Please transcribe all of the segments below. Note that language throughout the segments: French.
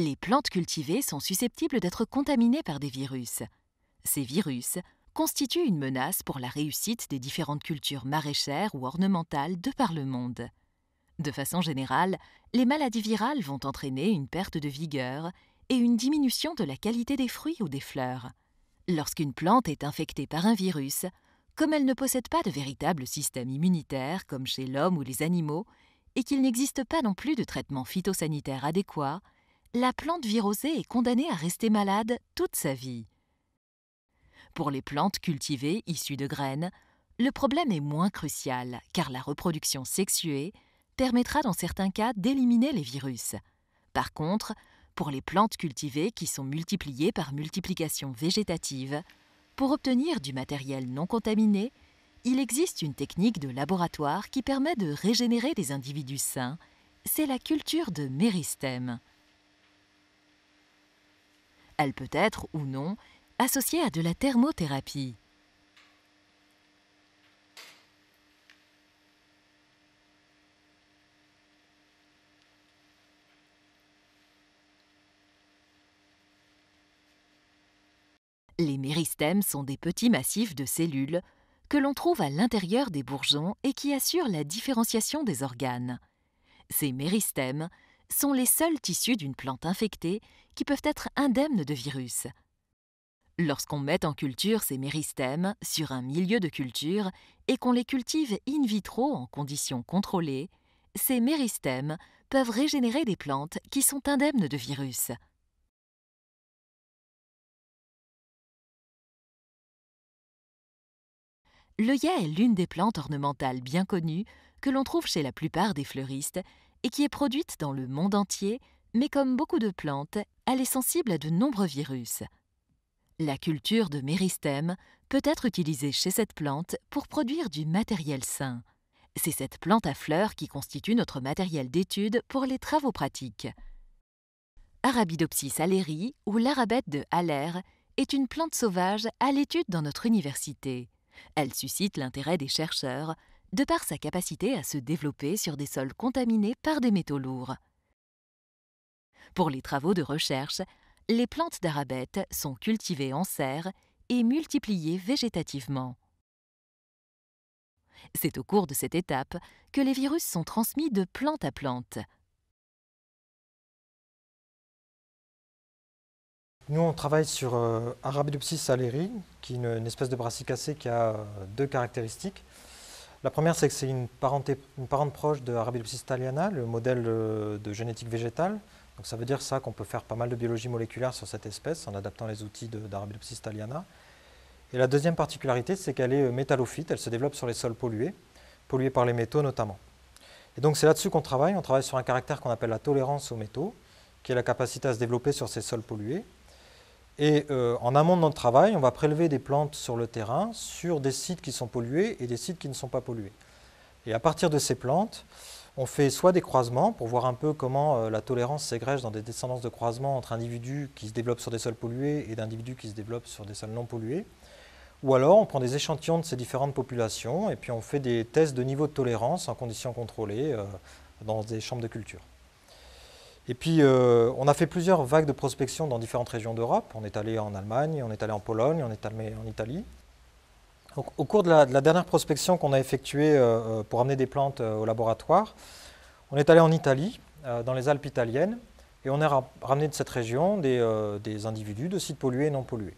les plantes cultivées sont susceptibles d'être contaminées par des virus. Ces virus constituent une menace pour la réussite des différentes cultures maraîchères ou ornementales de par le monde. De façon générale, les maladies virales vont entraîner une perte de vigueur et une diminution de la qualité des fruits ou des fleurs. Lorsqu'une plante est infectée par un virus, comme elle ne possède pas de véritable système immunitaire comme chez l'homme ou les animaux, et qu'il n'existe pas non plus de traitement phytosanitaire adéquat, la plante virosée est condamnée à rester malade toute sa vie. Pour les plantes cultivées issues de graines, le problème est moins crucial car la reproduction sexuée permettra dans certains cas d'éliminer les virus. Par contre, pour les plantes cultivées qui sont multipliées par multiplication végétative, pour obtenir du matériel non contaminé, il existe une technique de laboratoire qui permet de régénérer des individus sains, c'est la culture de méristème. Elle peut être ou non associée à de la thermothérapie. Les méristèmes sont des petits massifs de cellules que l'on trouve à l'intérieur des bourgeons et qui assurent la différenciation des organes. Ces méristèmes sont les seuls tissus d'une plante infectée qui peuvent être indemnes de virus. Lorsqu'on met en culture ces méristèmes sur un milieu de culture et qu'on les cultive in vitro en conditions contrôlées, ces méristèmes peuvent régénérer des plantes qui sont indemnes de virus. L'œillet est l'une des plantes ornementales bien connues que l'on trouve chez la plupart des fleuristes et qui est produite dans le monde entier, mais comme beaucoup de plantes, elle est sensible à de nombreux virus. La culture de méristème peut être utilisée chez cette plante pour produire du matériel sain. C'est cette plante à fleurs qui constitue notre matériel d'étude pour les travaux pratiques. Arabidopsis aleri ou l'arabette de Haller est une plante sauvage à l'étude dans notre université. Elle suscite l'intérêt des chercheurs de par sa capacité à se développer sur des sols contaminés par des métaux lourds. Pour les travaux de recherche, les plantes d'arabette sont cultivées en serre et multipliées végétativement. C'est au cours de cette étape que les virus sont transmis de plante à plante. Nous, on travaille sur euh, Arabidopsis aleri, qui est une, espèce de brassicacée qui a euh, deux caractéristiques. La première, c'est que c'est une, parente proche de Arabidopsis thaliana, le modèle euh, de génétique végétale. Donc ça veut dire ça qu'on peut faire pas mal de biologie moléculaire sur cette espèce en adaptant les outils d'Arabidopsis thaliana. Et la deuxième particularité, c'est qu'elle est euh, métallophyte, elle se développe sur les sols pollués, pollués par les métaux notamment. Et donc c'est là-dessus qu'on travaille, on travaille sur un caractère qu'on appelle la tolérance aux métaux, qui est la capacité à se développer sur ces sols pollués. Et euh, en amont de notre travail, on va prélever des plantes sur le terrain, sur des sites qui sont pollués et des sites qui ne sont pas pollués. Et à partir de ces plantes, on fait soit des croisements pour voir un peu comment euh, la tolérance s'égrège dans des descendances de croisements entre individus qui se développent sur des sols pollués et d'individus qui se développent sur des sols non pollués. Ou alors on prend des échantillons de ces différentes populations et puis on fait des tests de niveau de tolérance en conditions contrôlées euh, dans des chambres de culture. Et puis, euh, on a fait plusieurs vagues de prospection dans différentes régions d'Europe. On est allé en Allemagne, on est allé en Pologne, on est allé en Italie. au cours de la, dernière prospection qu'on a effectuée euh, euh, pour amener des plantes au laboratoire, on est allé en Italie, dans les Alpes italiennes, et on a ramené de cette région des, des individus de sites pollués et non pollués.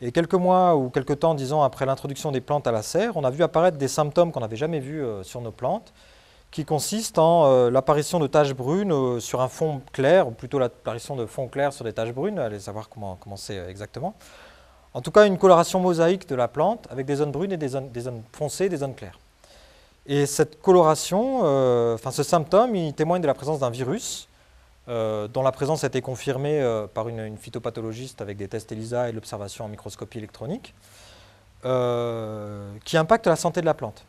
Et quelques mois ou quelques temps, disons, après l'introduction des plantes à la serre, on a vu apparaître des symptômes qu'on n'avait jamais vus sur nos plantes, qui consiste en euh, l'apparition de taches brunes euh, sur un fond clair, ou plutôt l'apparition de fonds clairs sur des taches brunes, allez savoir comment c'est euh, exactement. En tout cas, une coloration mosaïque de la plante avec des zones brunes et des zones, des zones foncées et des zones claires. Et cette coloration, enfin ce symptôme, il témoigne de la présence d'un virus dont la présence a été confirmée par une, phytopathologiste avec des tests ELISA et l'observation en microscopie électronique, qui impacte la santé de la plante.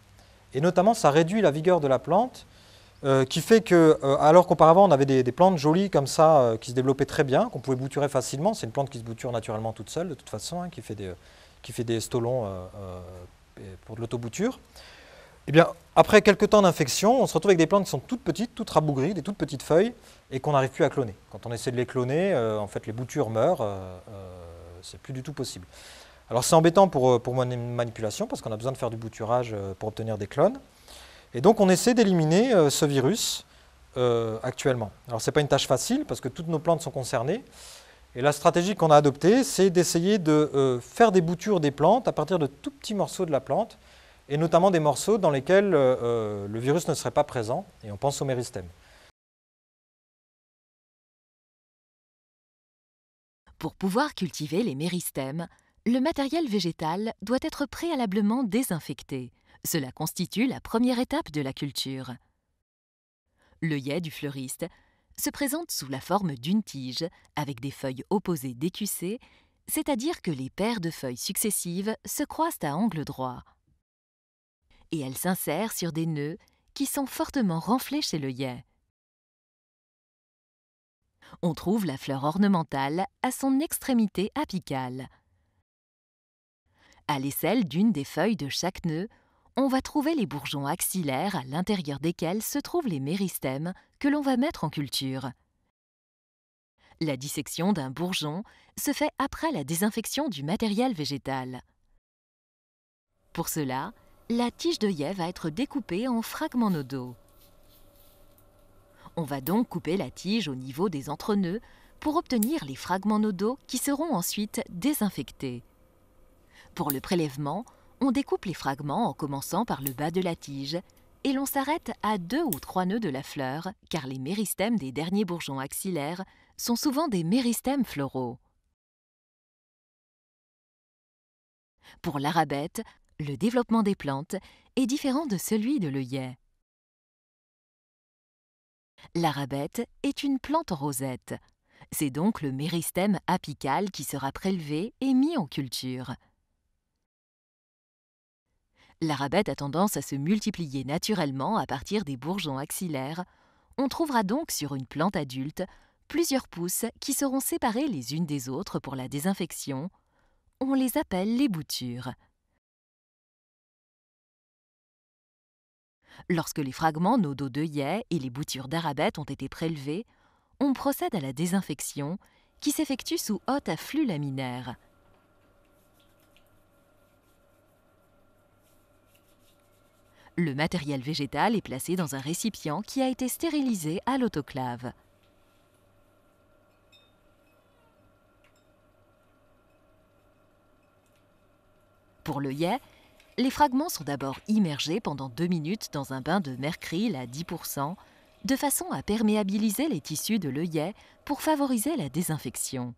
Et notamment, ça réduit la vigueur de la plante, euh, qui fait que, euh, alors qu'auparavant on avait des, plantes jolies comme ça, euh, qui se développaient très bien, qu'on pouvait bouturer facilement, c'est une plante qui se bouture naturellement toute seule de toute façon, hein, qui, fait des, qui fait des stolons pour de l'autobouture. Eh bien, après quelques temps d'infection, on se retrouve avec des plantes qui sont toutes petites, toutes rabougries, des toutes petites feuilles, et qu'on n'arrive plus à cloner. Quand on essaie de les cloner, en fait, les boutures meurent, c'est plus du tout possible. Alors c'est embêtant pour, euh, pour manipulation parce qu'on a besoin de faire du bouturage euh, pour obtenir des clones. Et donc on essaie d'éliminer euh, ce virus actuellement. Alors ce n'est pas une tâche facile parce que toutes nos plantes sont concernées. Et la stratégie qu'on a adoptée, c'est d'essayer de faire des boutures des plantes à partir de tout petits morceaux de la plante, et notamment des morceaux dans lesquels le virus ne serait pas présent, et on pense au méristèmes. Pour pouvoir cultiver les méristèmes, le matériel végétal doit être préalablement désinfecté. Cela constitue la première étape de la culture. Le L'œillet du fleuriste se présente sous la forme d'une tige avec des feuilles opposées décussées, c'est-à-dire que les paires de feuilles successives se croisent à angle droit. Et elles s'insèrent sur des nœuds qui sont fortement renflés chez le l'œillet. On trouve la fleur ornementale à son extrémité apicale. À l'aisselle d'une des feuilles de chaque nœud, on va trouver les bourgeons axillaires à l'intérieur desquels se trouvent les méristèmes que l'on va mettre en culture. La dissection d'un bourgeon se fait après la désinfection du matériel végétal. Pour cela, la tige de d'œillet va être découpée en fragments nodaux. On va donc couper la tige au niveau des entre-nœuds pour obtenir les fragments nodaux qui seront ensuite désinfectés. Pour le prélèvement, on découpe les fragments en commençant par le bas de la tige et l'on s'arrête à deux ou trois nœuds de la fleur car les méristèmes des derniers bourgeons axillaires sont souvent des méristèmes floraux. Pour l'arabette, le développement des plantes est différent de celui de l'œillet. L'arabette est une plante rosette. C'est donc le méristème apical qui sera prélevé et mis en culture. L'arabette a tendance à se multiplier naturellement à partir des bourgeons axillaires. On trouvera donc sur une plante adulte plusieurs pousses qui seront séparées les unes des autres pour la désinfection. On les appelle les boutures. Lorsque les fragments nodaux d'œillets et les boutures d'arabette ont été prélevés, on procède à la désinfection qui s'effectue sous haute afflux laminaire. Le matériel végétal est placé dans un récipient qui a été stérilisé à l'autoclave. Pour le les fragments sont d'abord immergés pendant deux minutes dans un bain de mercril à 10%, de façon à perméabiliser les tissus de l'œillet pour favoriser la désinfection.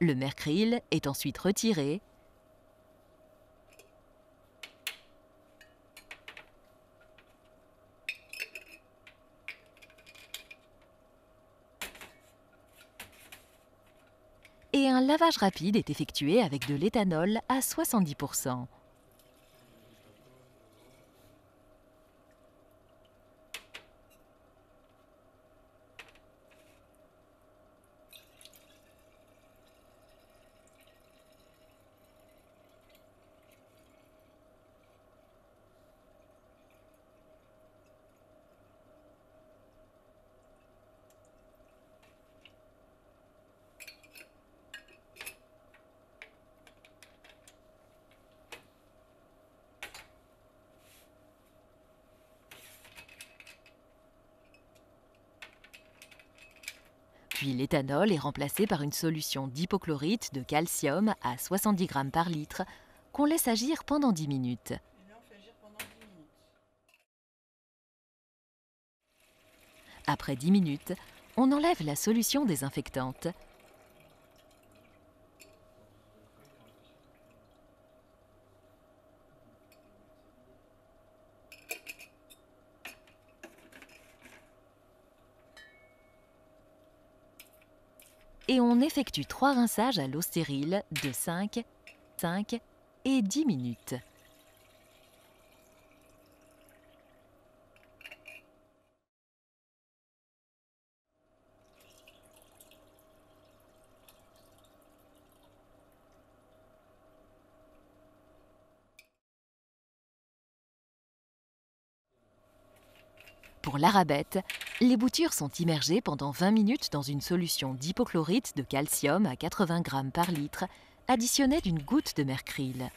Le mercryl est ensuite retiré et un lavage rapide est effectué avec de l'éthanol à 70%. Puis l'éthanol est remplacé par une solution d'hypochlorite de calcium à 70 g par litre qu'on laisse agir pendant 10 minutes. Après 10 minutes, on enlève la solution désinfectante. et on effectue trois rinçages à l'eau stérile de 5, 5 et 10 minutes. Pour l'arabette, les boutures sont immergées pendant 20 minutes dans une solution d'hypochlorite de calcium à 80 g par litre, additionnée d'une goutte de mercril.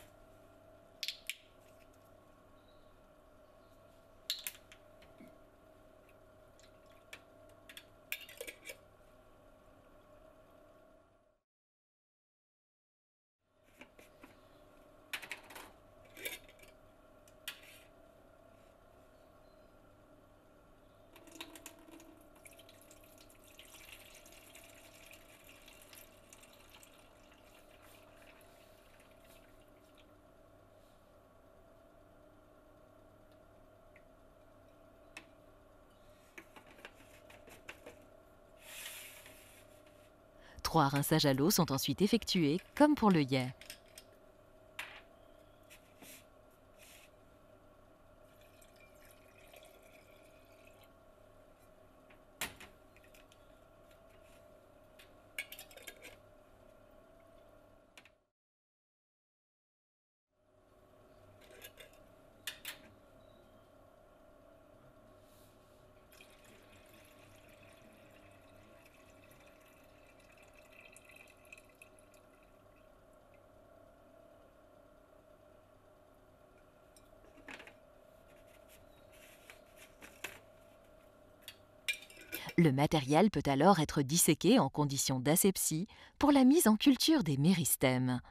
Trois rinçages à l'eau sont ensuite effectués, comme pour le yet. Le matériel peut alors être disséqué en conditions d'asepsie pour la mise en culture des méristèmes.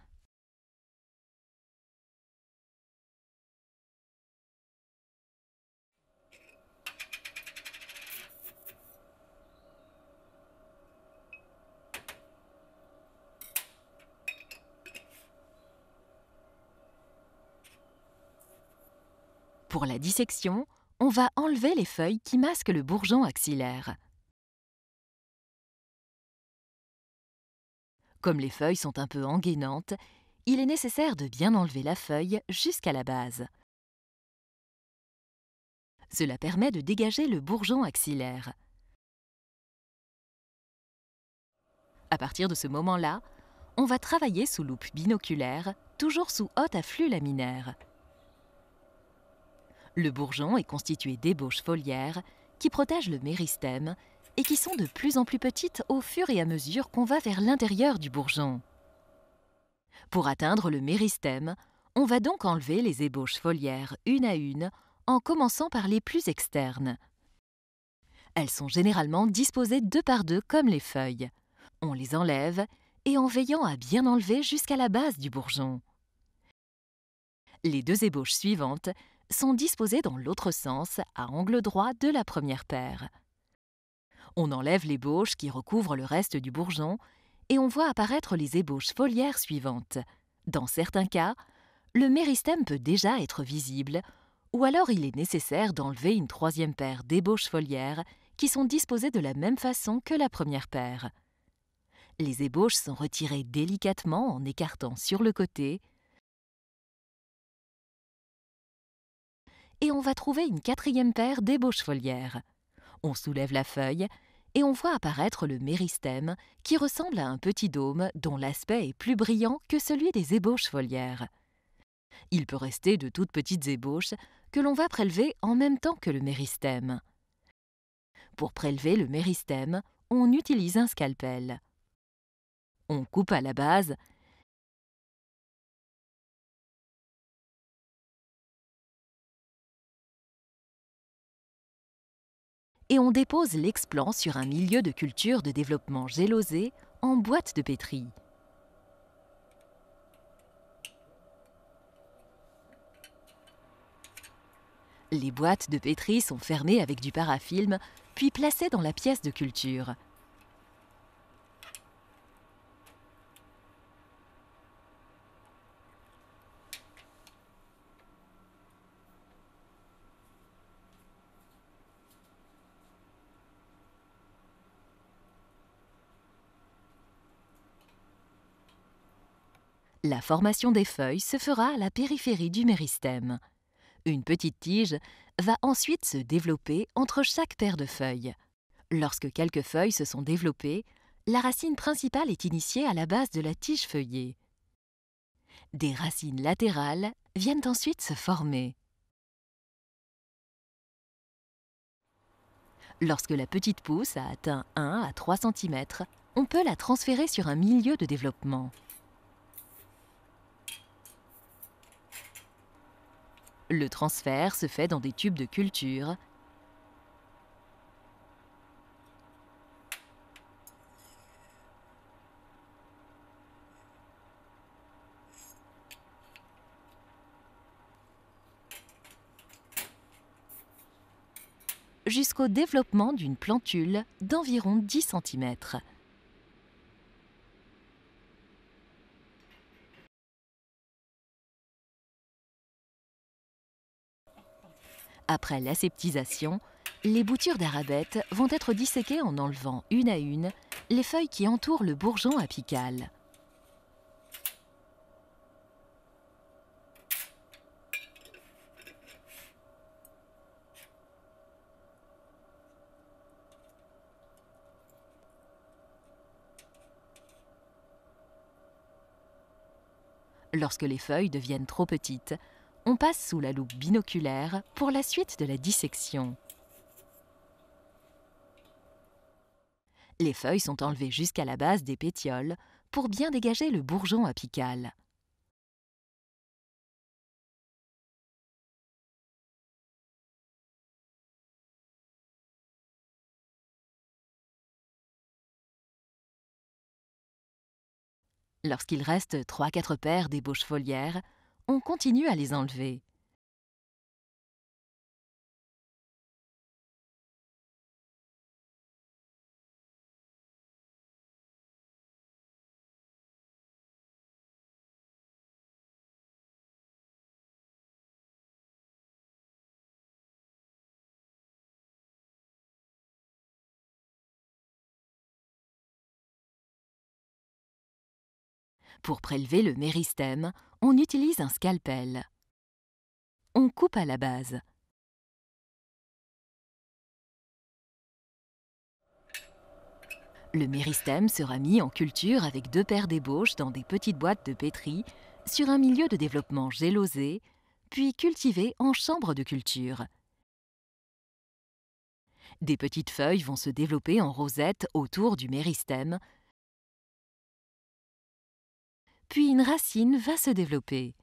Pour la dissection, on va enlever les feuilles qui masquent le bourgeon axillaire. Comme les feuilles sont un peu engainantes, il est nécessaire de bien enlever la feuille jusqu'à la base. Cela permet de dégager le bourgeon axillaire. À partir de ce moment-là, on va travailler sous loupe binoculaire, toujours sous haute afflux laminaire. Le bourgeon est constitué d'ébauches foliaires qui protègent le méristème et qui sont de plus en plus petites au fur et à mesure qu'on va vers l'intérieur du bourgeon. Pour atteindre le méristème, on va donc enlever les ébauches foliaires une à une en commençant par les plus externes. Elles sont généralement disposées deux par deux comme les feuilles. On les enlève et en veillant à bien enlever jusqu'à la base du bourgeon. Les deux ébauches suivantes sont disposées dans l'autre sens à angle droit de la première paire. On enlève l'ébauche qui recouvre le reste du bourgeon et on voit apparaître les ébauches foliaires suivantes. Dans certains cas, le méristème peut déjà être visible, ou alors il est nécessaire d'enlever une troisième paire d'ébauches foliaires qui sont disposées de la même façon que la première paire. Les ébauches sont retirées délicatement en écartant sur le côté, et on va trouver une quatrième paire d'ébauches foliaires. On soulève la feuille et on voit apparaître le méristème, qui ressemble à un petit dôme dont l'aspect est plus brillant que celui des ébauches foliaires. Il peut rester de toutes petites ébauches que l'on va prélever en même temps que le méristème. Pour prélever le méristème, on utilise un scalpel. On coupe à la base et on dépose l'explant sur un milieu de culture de développement gélosé en boîte de pétri. Les boîtes de pétri sont fermées avec du parafilm, puis placées dans la pièce de culture. La formation des feuilles se fera à la périphérie du méristème. Une petite tige va ensuite se développer entre chaque paire de feuilles. Lorsque quelques feuilles se sont développées, la racine principale est initiée à la base de la tige feuillée. Des racines latérales viennent ensuite se former. Lorsque la petite pousse a atteint 1 à 3 cm, on peut la transférer sur un milieu de développement. Le transfert se fait dans des tubes de culture. jusqu'au développement d'une plantule d'environ 10 cm. Après l'aseptisation, les boutures d'arabette vont être disséquées en enlevant une à une les feuilles qui entourent le bourgeon apical. Lorsque les feuilles deviennent trop petites, on passe sous la loupe binoculaire pour la suite de la dissection. Les feuilles sont enlevées jusqu'à la base des pétioles pour bien dégager le bourgeon apical. Lorsqu'il reste 3-4 paires d'ébauches foliaires, on continue à les enlever. Pour prélever le méristème, on utilise un scalpel. On coupe à la base. Le méristème sera mis en culture avec deux paires d'ébauches dans des petites boîtes de pétri sur un milieu de développement gélosé, puis cultivé en chambre de culture. Des petites feuilles vont se développer en rosette autour du méristème puis une racine va se développer.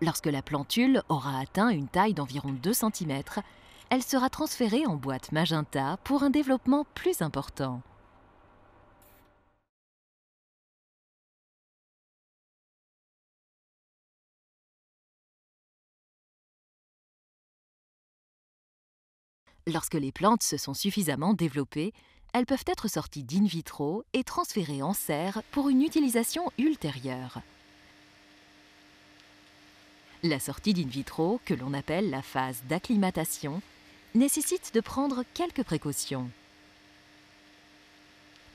Lorsque la plantule aura atteint une taille d'environ 2 cm, elle sera transférée en boîte magenta pour un développement plus important. Lorsque les plantes se sont suffisamment développées, elles peuvent être sorties d'in vitro et transférées en serre pour une utilisation ultérieure. La sortie d'in vitro, que l'on appelle la phase d'acclimatation, nécessite de prendre quelques précautions.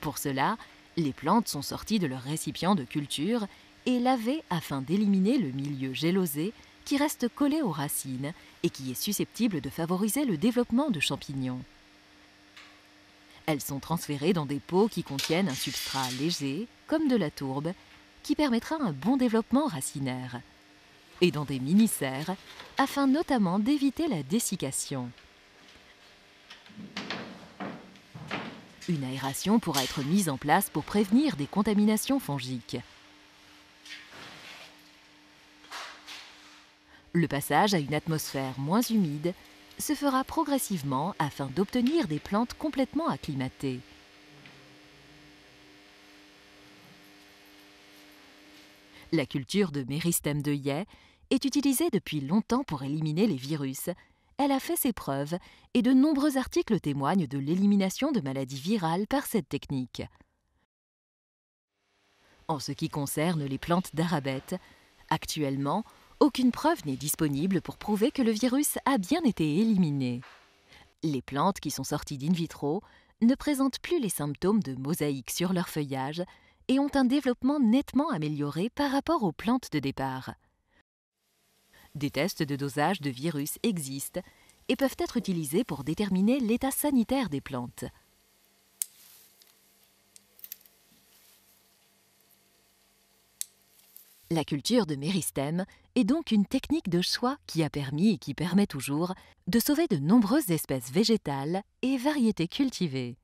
Pour cela, les plantes sont sorties de leur récipient de culture et lavées afin d'éliminer le milieu gélosé qui reste collé aux racines et qui est susceptible de favoriser le développement de champignons. Elles sont transférées dans des pots qui contiennent un substrat léger, comme de la tourbe, qui permettra un bon développement racinaire. Et dans des mini-serres, afin notamment d'éviter la dessiccation. Une aération pourra être mise en place pour prévenir des contaminations fongiques. Le passage à une atmosphère moins humide se fera progressivement afin d'obtenir des plantes complètement acclimatées. La culture de méristème de Yé est utilisée depuis longtemps pour éliminer les virus. Elle a fait ses preuves et de nombreux articles témoignent de l'élimination de maladies virales par cette technique. En ce qui concerne les plantes d'arabette, actuellement, aucune preuve n'est disponible pour prouver que le virus a bien été éliminé. Les plantes qui sont sorties d'in vitro ne présentent plus les symptômes de mosaïque sur leur feuillage et ont un développement nettement amélioré par rapport aux plantes de départ. Des tests de dosage de virus existent et peuvent être utilisés pour déterminer l'état sanitaire des plantes. La culture de méristème est donc une technique de choix qui a permis et qui permet toujours de sauver de nombreuses espèces végétales et variétés cultivées.